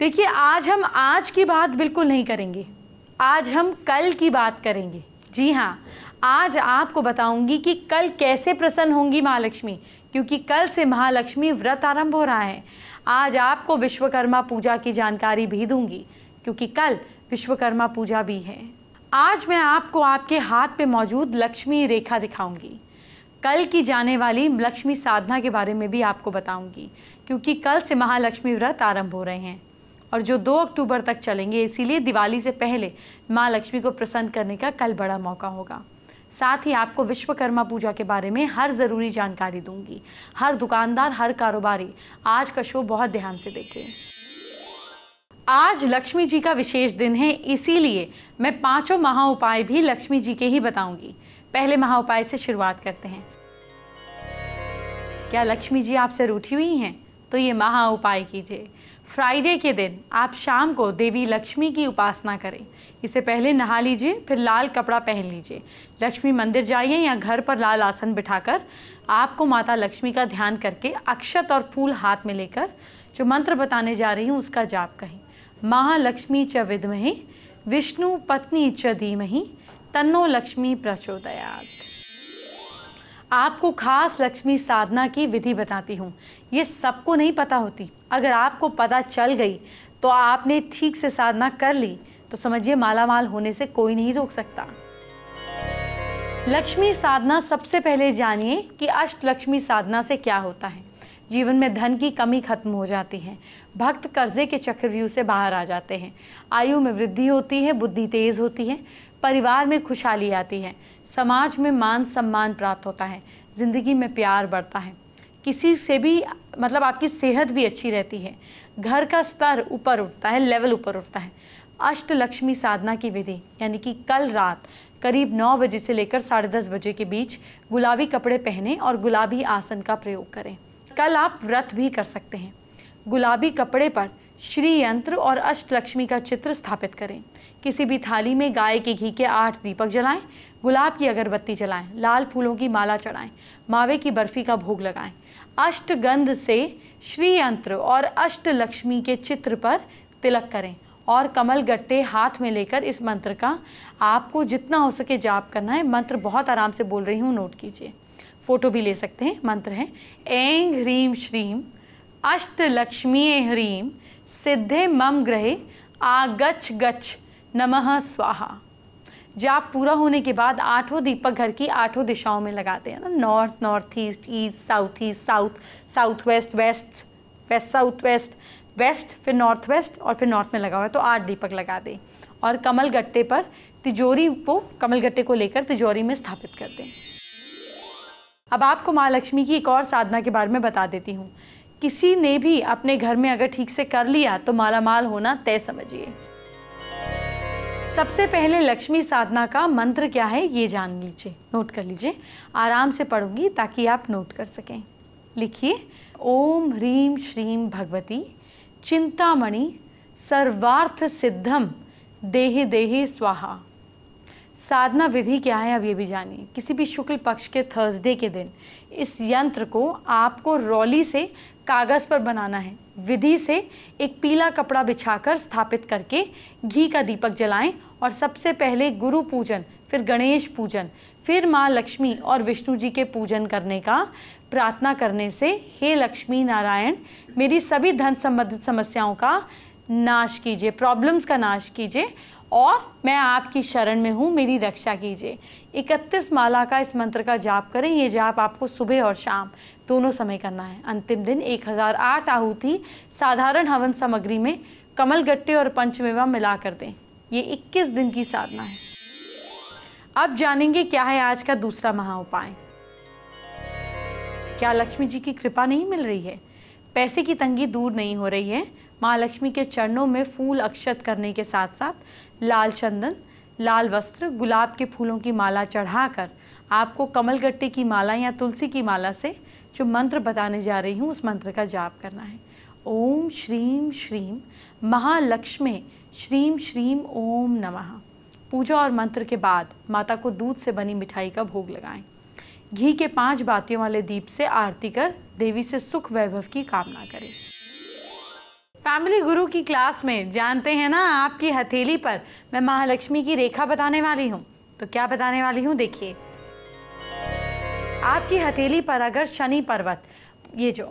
देखिए आज हम आज की बात बिल्कुल नहीं करेंगे आज हम कल की बात करेंगे जी हाँ आज आपको बताऊंगी कि कल कैसे प्रसन्न होंगी महालक्ष्मी क्योंकि कल से महालक्ष्मी व्रत आरंभ हो रहा है आज आपको विश्वकर्मा पूजा की जानकारी भी दूंगी क्योंकि कल विश्वकर्मा पूजा भी है आज मैं आपको आपके हाथ पे मौजूद लक्ष्मी रेखा दिखाऊंगी कल की जाने वाली लक्ष्मी साधना के बारे में भी आपको बताऊंगी क्योंकि कल से महालक्ष्मी व्रत आरंभ हो रहे हैं और जो 2 अक्टूबर तक चलेंगे इसीलिए दिवाली से पहले माँ लक्ष्मी को प्रसन्न करने का कल बड़ा मौका होगा साथ ही आपको विश्वकर्मा पूजा के बारे में हर ज़रूरी जानकारी दूंगी हर दुकानदार हर कारोबारी आज का शो बहुत ध्यान से देखें आज लक्ष्मी जी का विशेष दिन है इसीलिए मैं पांचों महा उपाय भी लक्ष्मी जी के ही बताऊंगी पहले महा उपाय से शुरुआत करते हैं क्या लक्ष्मी जी आपसे रूठी हुई हैं तो ये महा उपाय कीजिए फ्राइडे के दिन आप शाम को देवी लक्ष्मी की उपासना करें इसे पहले नहा लीजिए फिर लाल कपड़ा पहन लीजिए लक्ष्मी मंदिर जाइए या घर पर लाल आसन बिठाकर आपको माता लक्ष्मी का ध्यान करके अक्षत और फूल हाथ में लेकर जो मंत्र बताने जा रही हूँ उसका जाप कहें महालक्ष्मी च विद्महे विष्णु पत्नी च धीमहि तन्नो लक्ष्मी प्रचोदयात आपको खास लक्ष्मी साधना की विधि बताती हूँ ये सबको नहीं पता होती अगर आपको पता चल गई तो आपने ठीक से साधना कर ली तो समझिए माला माल होने से कोई नहीं रोक सकता लक्ष्मी साधना सबसे पहले जानिए कि अष्ट लक्ष्मी साधना से क्या होता है जीवन में धन की कमी खत्म हो जाती है भक्त कर्जे के चक्रव्यूह से बाहर आ जाते हैं आयु में वृद्धि होती है बुद्धि तेज होती है परिवार में खुशहाली आती है समाज में मान सम्मान प्राप्त होता है ज़िंदगी में प्यार बढ़ता है किसी से भी मतलब आपकी सेहत भी अच्छी रहती है घर का स्तर ऊपर उठता है लेवल ऊपर उठता है अष्ट लक्ष्मी साधना की विधि यानी कि कल रात करीब नौ बजे से लेकर साढ़े दस बजे के बीच गुलाबी कपड़े पहने और गुलाबी आसन का प्रयोग करें कल आप व्रत भी कर सकते हैं गुलाबी कपड़े पर श्री यंत्र और अष्टलक्ष्मी का चित्र स्थापित करें किसी भी थाली में गाय के घी के आठ दीपक जलाएं गुलाब की अगरबत्ती जलाएं लाल फूलों की माला चढ़ाएं मावे की बर्फ़ी का भोग लगाएं अष्टगंध से श्री यंत्र और अष्ट लक्ष्मी के चित्र पर तिलक करें और कमल गट्टे हाथ में लेकर इस मंत्र का आपको जितना हो सके जाप करना है मंत्र बहुत आराम से बोल रही हूँ नोट कीजिए फ़ोटो भी ले सकते हैं मंत्र है ऐंग ह्रीम श्रीम अष्ट लक्ष्मी ह्रीम सिद्धे मम ग्रहे आ गच्छ गच्छ नमः स्वाहा जाप पूरा होने के बाद आठों दीपक घर की आठों दिशाओं में लगाते हैं ना north north east east south east south south west west west south west west फिर नॉर्थ वेस्ट और फिर नॉर्थ में लगा हुआ है तो आठ दीपक लगा दें और कमल गट्टे पर तिजोरी को कमल गट्टे को लेकर तिजोरी में स्थापित कर दें अब आपको माँ लक्ष्मी की एक और साधना के बारे में बता देती हूँ किसी ने भी अपने घर में अगर ठीक से कर लिया तो माला माल होना तय समझिए सबसे पहले लक्ष्मी साधना का मंत्र क्या है ये जान लीजिए नोट कर लीजिए आराम से पढ़ूंगी ताकि आप नोट कर सकें लिखिए ओम ह्रीम श्रीम भगवती चिंतामणि सर्वार्थ सिद्धम देहे देहे स्वाहा साधना विधि क्या है अब ये भी जानिए किसी भी शुक्ल पक्ष के थर्सडे के दिन इस यंत्र को आपको रौली से कागज़ पर बनाना है विधि से एक पीला कपड़ा बिछाकर स्थापित करके घी का दीपक जलाएं और सबसे पहले गुरु पूजन फिर गणेश पूजन फिर माँ लक्ष्मी और विष्णु जी के पूजन करने का प्रार्थना करने से हे लक्ष्मी नारायण मेरी सभी धन संबंधित समस्याओं का नाश कीजिए प्रॉब्लम्स का नाश कीजिए और मैं आपकी शरण में हूँ मेरी रक्षा कीजिए इकतीस माला का इस मंत्र का जाप करें ये जाप आपको सुबह और शाम दोनों समय करना है अंतिम दिन एक हजार आठ आहुति साधारण हवन सामग्री में कमल गट्टे और पंचमेवा मिला कर दें ये इक्कीस दिन की साधना है अब जानेंगे क्या है आज का दूसरा महा उपाय क्या लक्ष्मी जी की कृपा नहीं मिल रही है पैसे की तंगी दूर नहीं हो रही है माँ लक्ष्मी के चरणों में फूल अक्षत करने के साथ साथ लाल चंदन लाल वस्त्र गुलाब के फूलों की माला चढ़ाकर आपको कमल गट्टे की माला या तुलसी की माला से जो मंत्र बताने जा रही हूँ उस मंत्र का जाप करना है ओम श्रीम श्रीम महालक्ष्मी श्रीम श्रीम ओम नमः पूजा और मंत्र के बाद माता को दूध से बनी मिठाई का भोग लगाएं घी के पांच बातियों वाले दीप से आरती कर देवी से सुख वैभव की कामना करें फैमिली गुरु की क्लास में जानते हैं ना आपकी हथेली पर मैं महालक्ष्मी की रेखा बताने वाली हूँ तो क्या बताने वाली हूँ देखिए आपकी हथेली पर अगर शनि पर्वत ये जो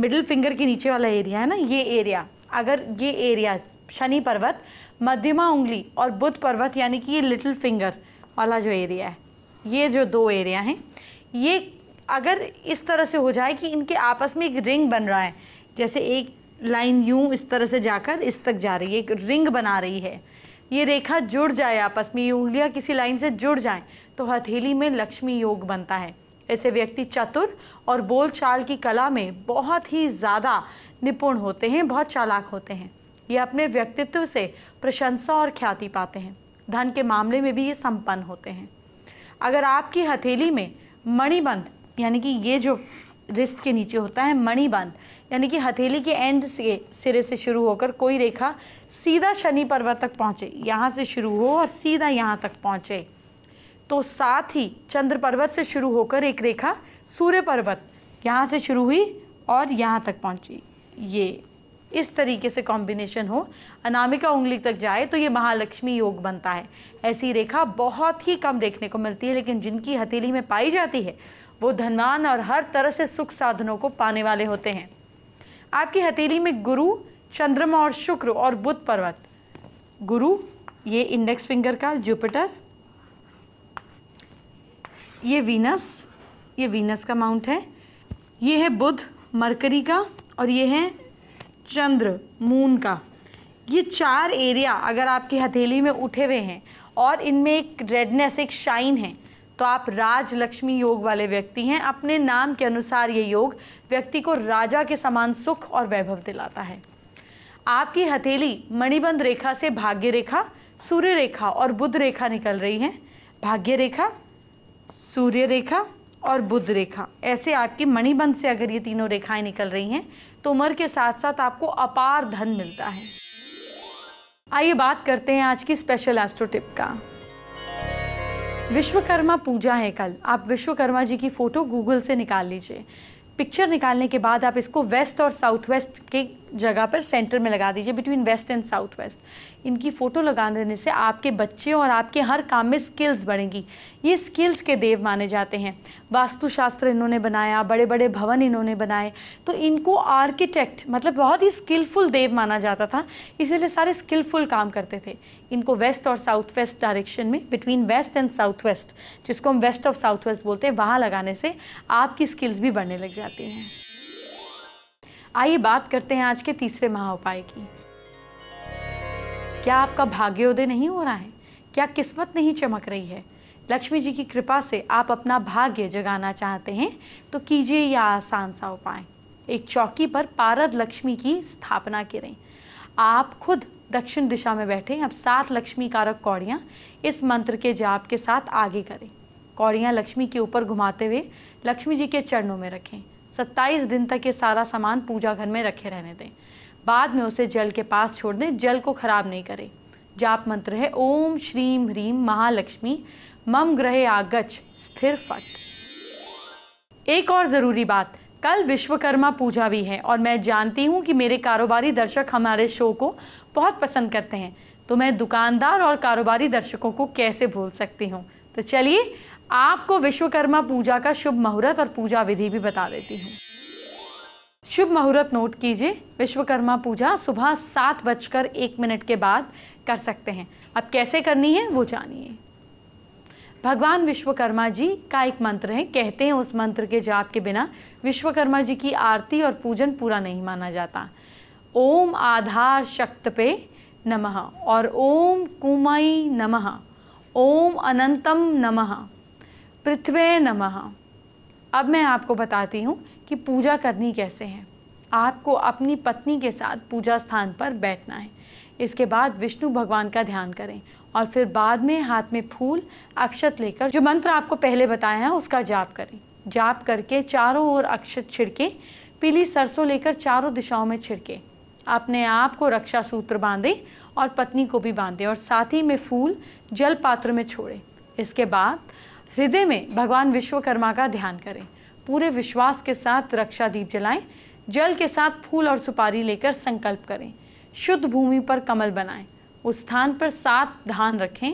मिडिल फिंगर के नीचे वाला एरिया है ना ये एरिया अगर ये एरिया शनि पर्वत मध्यमा उंगली और बुध पर्वत यानी कि ये लिटिल फिंगर वाला जो एरिया है ये जो दो एरिया हैं ये अगर इस तरह से हो जाए कि इनके आपस में एक रिंग बन रहा है जैसे एक लाइन यूं इस तरह से जाकर इस तक जा रही है एक रिंग बना रही है ये रेखा जुड़ जाए आपस में ये उंगलियाँ किसी लाइन से जुड़ जाए तो हथेली में लक्ष्मी योग बनता है ऐसे व्यक्ति चतुर और बोल चाल की कला में बहुत ही ज़्यादा निपुण होते हैं बहुत चालाक होते हैं ये अपने व्यक्तित्व से प्रशंसा और ख्याति पाते हैं धन के मामले में भी ये संपन्न होते हैं अगर आपकी हथेली में मणिबंध यानी कि ये जो रिस्ट के नीचे होता है मणिबंध यानी कि हथेली के एंड से सिरे से शुरू होकर कोई रेखा सीधा शनि पर्वत तक पहुँचे यहाँ से शुरू हो और सीधा यहाँ तक पहुँचे तो साथ ही चंद्र पर्वत से शुरू होकर एक रेखा सूर्य पर्वत यहाँ से शुरू हुई और यहाँ तक पहुँची ये इस तरीके से कॉम्बिनेशन हो अनामिका उंगली तक जाए तो ये महालक्ष्मी योग बनता है ऐसी रेखा बहुत ही कम देखने को मिलती है लेकिन जिनकी हथेली में पाई जाती है वो धनवान और हर तरह से सुख साधनों को पाने वाले होते हैं आपकी हथेली में गुरु चंद्रमा और शुक्र और बुध पर्वत गुरु ये इंडेक्स फिंगर का जुपिटर ये वीनस ये वीनस का माउंट है ये है बुध मरकरी का और ये है चंद्र मून का ये चार एरिया अगर आपकी हथेली में उठे हुए हैं और इनमें एक रेडनेस एक शाइन है तो आप राजलक्ष्मी योग वाले व्यक्ति हैं अपने नाम के अनुसार ये योग व्यक्ति को राजा के समान सुख और वैभव दिलाता है आपकी हथेली मणिबंध रेखा से भाग्य रेखा सूर्य रेखा और बुध रेखा निकल रही है भाग्य रेखा सूर्य रेखा और बुध रेखा ऐसे आपकी मणिबंध से अगर ये तीनों रेखाएं निकल रही हैं तो उम्र के साथ साथ आपको अपार धन मिलता है आइए बात करते हैं आज की स्पेशल एस्ट्रो टिप का विश्वकर्मा पूजा है कल आप विश्वकर्मा जी की फ़ोटो गूगल से निकाल लीजिए पिक्चर निकालने के बाद आप इसको वेस्ट और साउथ वेस्ट के जगह पर सेंटर में लगा दीजिए between west and south west इनकी फ़ोटो लगा देने से आपके बच्चे और आपके हर काम में स्किल्स बढ़ेंगी ये स्किल्स के देव माने जाते हैं वास्तुशास्त्र इन्होंने बनाया बड़े बड़े भवन इन्होंने बनाए तो इनको आर्किटेक्ट मतलब बहुत ही स्किलफुल देव माना जाता था इसीलिए सारे स्किलफुल काम करते थे इनको वेस्ट और साउथ वेस्ट डायरेक्शन में between west and south west जिसको हम वेस्ट ऑफ साउथ वेस्ट बोलते हैं वहाँ लगाने से आपकी स्किल्स भी बढ़ने लग जाती हैं आइए बात करते हैं आज के तीसरे महा उपाय की क्या आपका भाग्योदय नहीं हो रहा है क्या किस्मत नहीं चमक रही है लक्ष्मी जी की कृपा से आप अपना भाग्य जगाना चाहते हैं तो कीजिए यह आसान सा उपाय एक चौकी पर पारद लक्ष्मी की स्थापना करें आप खुद दक्षिण दिशा में बैठे अब सात लक्ष्मी कारक कौड़ियाँ इस मंत्र के जाप के साथ आगे करें कौड़ियाँ लक्ष्मी के ऊपर घुमाते हुए लक्ष्मी जी के चरणों में रखें सत्ताईस दिन तक ये सारा सामान पूजा घर में रखे रहने दें बाद में उसे जल के पास छोड़ दें जल को खराब नहीं करें जाप मंत्र है ओम श्रीम ह्रीम महालक्ष्मी मम ग्रहे आगच स्थिर फट एक और ज़रूरी बात कल विश्वकर्मा पूजा भी है और मैं जानती हूँ कि मेरे कारोबारी दर्शक हमारे शो को बहुत पसंद करते हैं तो मैं दुकानदार और कारोबारी दर्शकों को कैसे भूल सकती हूँ तो चलिए आपको विश्वकर्मा पूजा का शुभ मुहूर्त और पूजा विधि भी बता देती हूँ शुभ मुहूर्त नोट कीजिए विश्वकर्मा पूजा सुबह सात बजकर एक मिनट के बाद कर सकते हैं अब कैसे करनी है वो जानिए भगवान विश्वकर्मा जी का एक मंत्र है कहते हैं उस मंत्र के जाप के बिना विश्वकर्मा जी की आरती और पूजन पूरा नहीं माना जाता ओम आधार शक्त पे नमः और ओम कुमई नमः ओम अनंतम नमः पृथ्वे नमः अब मैं आपको बताती हूँ कि पूजा करनी कैसे है आपको अपनी पत्नी के साथ पूजा स्थान पर बैठना है इसके बाद विष्णु भगवान का ध्यान करें और फिर बाद में हाथ में फूल अक्षत लेकर जो मंत्र आपको पहले बताया है उसका जाप करें जाप करके चारों ओर अक्षत छिड़के पीली सरसों लेकर चारों दिशाओं में छिड़के अपने आप को रक्षा सूत्र बांधें और पत्नी को भी बांधे और साथ ही में फूल जल पात्र में छोड़ें इसके बाद हृदय में भगवान विश्वकर्मा का ध्यान करें पूरे विश्वास के साथ रक्षा दीप जलाएं जल के साथ फूल और सुपारी लेकर संकल्प करें शुद्ध भूमि पर कमल बनाएं उस स्थान पर सात धान रखें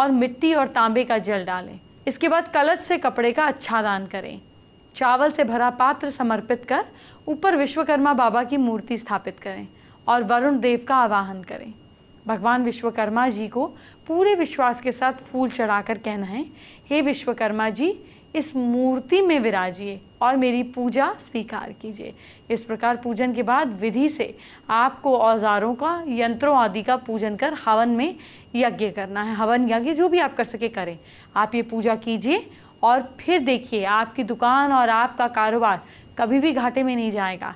और मिट्टी और तांबे का जल डालें इसके बाद कलच से कपड़े का अच्छा दान करें चावल से भरा पात्र समर्पित कर ऊपर विश्वकर्मा बाबा की मूर्ति स्थापित करें और वरुण देव का आवाहन करें भगवान विश्वकर्मा जी को पूरे विश्वास के साथ फूल चढ़ाकर कहना है हे विश्वकर्मा जी इस मूर्ति में विराजिए और मेरी पूजा स्वीकार कीजिए इस प्रकार पूजन के बाद विधि से आपको औजारों का यंत्रों आदि का पूजन कर हवन में यज्ञ करना है हवन यज्ञ जो भी आप कर सके करें आप ये पूजा कीजिए और फिर देखिए आपकी दुकान और आपका कारोबार कभी भी घाटे में नहीं जाएगा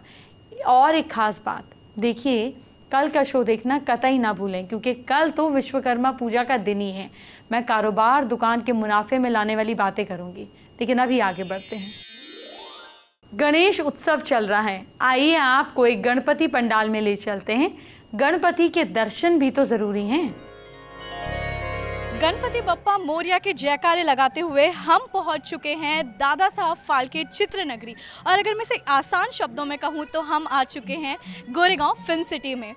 और एक ख़ास बात देखिए कल का शो देखना कतई ना भूलें क्योंकि कल तो विश्वकर्मा पूजा का दिन ही है मैं कारोबार दुकान के मुनाफे में लाने वाली बातें करूंगी लेकिन अभी आगे बढ़ते हैं गणेश उत्सव चल रहा है आइए आपको एक गणपति पंडाल में ले चलते हैं गणपति के दर्शन भी तो ज़रूरी हैं गणपति बप्पा मोरिया के जयकारे लगाते हुए हम पहुंच चुके हैं दादा साहब फाल्के चित्र नगरी और अगर मैं इसे आसान शब्दों में कहूं तो हम आ चुके हैं गोरेगांव फिल्म सिटी में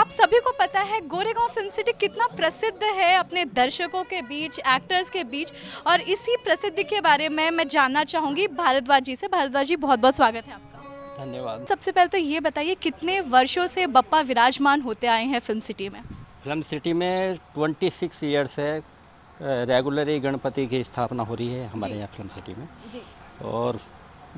आप सभी को पता है गोरेगांव फिल्म सिटी कितना प्रसिद्ध है अपने दर्शकों के बीच एक्टर्स के बीच और इसी प्रसिद्धि के बारे में मैं जानना चाहूँगी भारद्वाज जी से भारद्वाज जी बहुत बहुत स्वागत है आपका धन्यवाद सबसे पहले तो ये बताइए कितने वर्षों से बप्पा विराजमान होते आए हैं फिल्म सिटी में फिल्म सिटी में 26 सिक्स ईयर है रेगुलरी गणपति की स्थापना हो रही है हमारे यहाँ फिल्म सिटी में और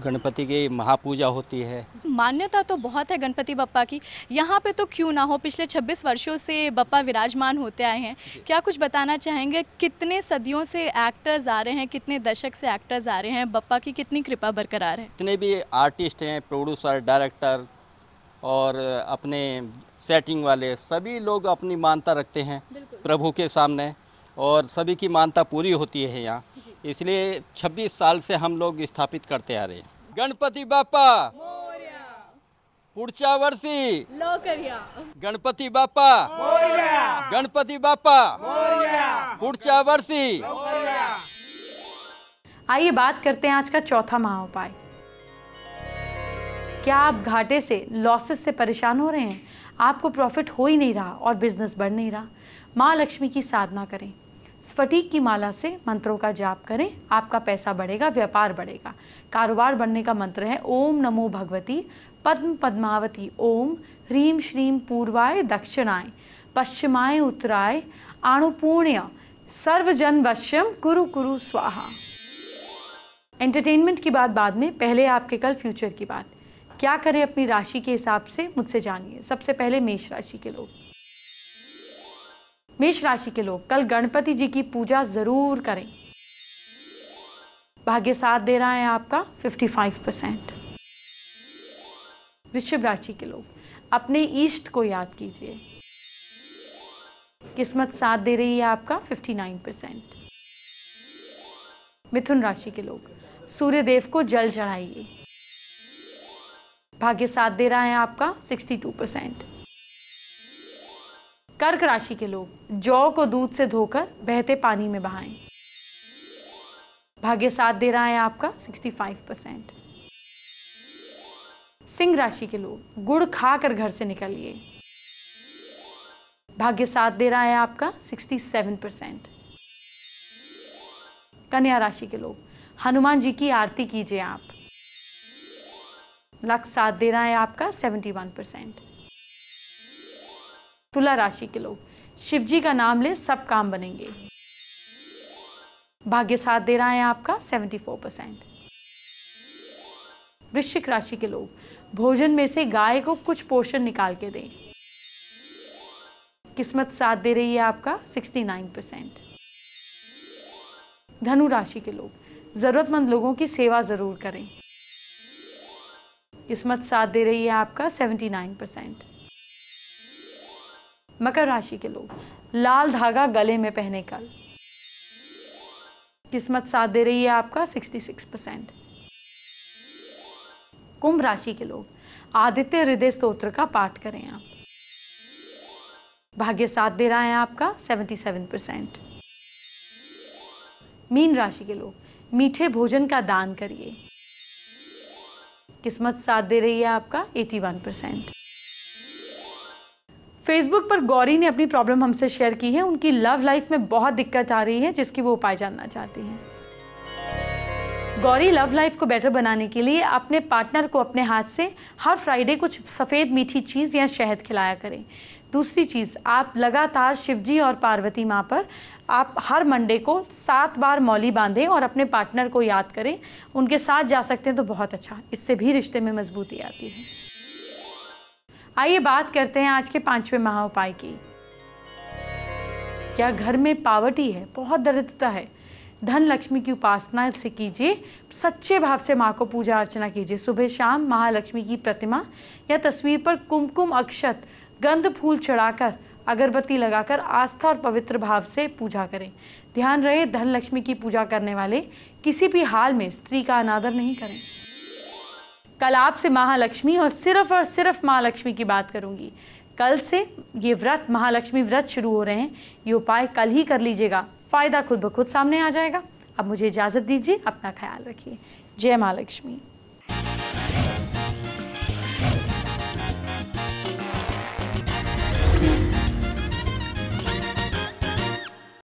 गणपति की महापूजा होती है मान्यता तो बहुत है गणपति बप्पा की यहाँ पे तो क्यों ना हो पिछले 26 वर्षों से बप्पा विराजमान होते आए हैं क्या कुछ बताना चाहेंगे कितने सदियों से एक्टर्स आ रहे हैं कितने दशक से एक्टर्स आ रहे हैं बप्पा की कितनी कृपा बरकरार है जितने भी आर्टिस्ट हैं प्रोड्यूसर डायरेक्टर और अपने सेटिंग वाले सभी लोग अपनी मानता रखते हैं प्रभु के सामने और सभी की मानता पूरी होती है यहाँ इसलिए 26 साल से हम लोग स्थापित करते आ रहे हैं गणपति बापा पुढच्या वर्षी गणपति बापा गणपति बापा पुढच्या वर्षी आइए बात करते हैं आज का चौथा महा उपाय क्या आप घाटे से लॉसेस से परेशान हो रहे हैं आपको प्रॉफिट हो ही नहीं रहा और बिजनेस बढ़ नहीं रहा माँ लक्ष्मी की साधना करें स्फटिक की माला से मंत्रों का जाप करें आपका पैसा बढ़ेगा व्यापार बढ़ेगा कारोबार बढ़ने का मंत्र है ओम नमो भगवती पद्म पद्मावती ओम ह्रीम श्रीम पूर्वाय दक्षिणाय पश्चिमाय उत्तराय आणुपूर्ण्य सर्वजन वश्यम कुरु कुरु स्वाहा एंटरटेनमेंट की बात बाद में पहले आपके कल फ्यूचर की बात क्या करें अपनी राशि के हिसाब से मुझसे जानिए सबसे पहले मेष राशि के लोग मेष राशि के लोग कल गणपति जी की पूजा जरूर करें भाग्य साथ दे रहा है आपका 55 परसेंट वृषभ राशि के लोग अपने ईष्ट को याद कीजिए किस्मत साथ दे रही है आपका 59 परसेंट मिथुन राशि के लोग सूर्य देव को जल चढ़ाइए भाग्य साथ दे रहा है आपका 62 परसेंट कर्क राशि के लोग जौ को दूध से धोकर बहते पानी में बहाएं भाग्य साथ दे रहा है आपका 65 परसेंट सिंह राशि के लोग गुड़ खाकर घर से निकलिए भाग्य साथ दे रहा है आपका 67 परसेंट कन्या राशि के लोग हनुमान जी की आरती कीजिए आप लक्ष साथ दे रहा है आपका 71 परसेंट तुला राशि के लोग शिव जी का नाम ले सब काम बनेंगे भाग्य साथ दे रहा है आपका 74 परसेंट वृश्चिक राशि के लोग भोजन में से गाय को कुछ पोर्शन निकाल के दें किस्मत साथ दे रही है आपका 69 परसेंट धनु राशि के लोग ज़रूरतमंद लोगों की सेवा ज़रूर करें किस्मत साथ दे रही है आपका 79 परसेंट मकर राशि के लोग लाल धागा गले में पहने कल किस्मत साथ दे रही है आपका 66 परसेंट कुंभ राशि के लोग आदित्य हृदय स्त्रोत्र का पाठ करें आप भाग्य साथ दे रहा है आपका 77 परसेंट मीन राशि के लोग मीठे भोजन का दान करिए किस्मत साथ दे रही है आपका 81 परसेंट फेसबुक पर गौरी ने अपनी प्रॉब्लम हमसे शेयर की है उनकी लव लाइफ में बहुत दिक्कत आ रही है जिसकी वो उपाय जानना चाहती हैं गौरी लव लाइफ को बेटर बनाने के लिए अपने पार्टनर को अपने हाथ से हर फ्राइडे कुछ सफ़ेद मीठी चीज़ या शहद खिलाया करें दूसरी चीज़ आप लगातार शिवजी और पार्वती माँ पर आप हर मंडे को सात बार मौली बांधें और अपने पार्टनर को याद करें उनके साथ जा सकते हैं तो बहुत अच्छा इससे भी रिश्ते में मजबूती आती है आइए बात करते हैं आज के पांचवें महा उपाय की क्या घर में पावटी है बहुत दरिद्रता है धन लक्ष्मी की उपासना से कीजिए सच्चे भाव से माँ को पूजा अर्चना कीजिए सुबह शाम महालक्ष्मी की प्रतिमा या तस्वीर पर कुमकुम अक्षत गंध फूल चढ़ाकर अगरबत्ती लगाकर आस्था और पवित्र भाव से पूजा करें ध्यान रहे धन लक्ष्मी की पूजा करने वाले किसी भी हाल में स्त्री का अनादर नहीं करें कल आपसे महालक्ष्मी और सिर्फ और सिर्फ महालक्ष्मी की बात करूंगी कल से ये व्रत महालक्ष्मी व्रत शुरू हो रहे हैं ये उपाय कल ही कर लीजिएगा फ़ायदा खुद ब खुद सामने आ जाएगा अब मुझे इजाज़त दीजिए अपना ख्याल रखिए जय महालक्ष्मी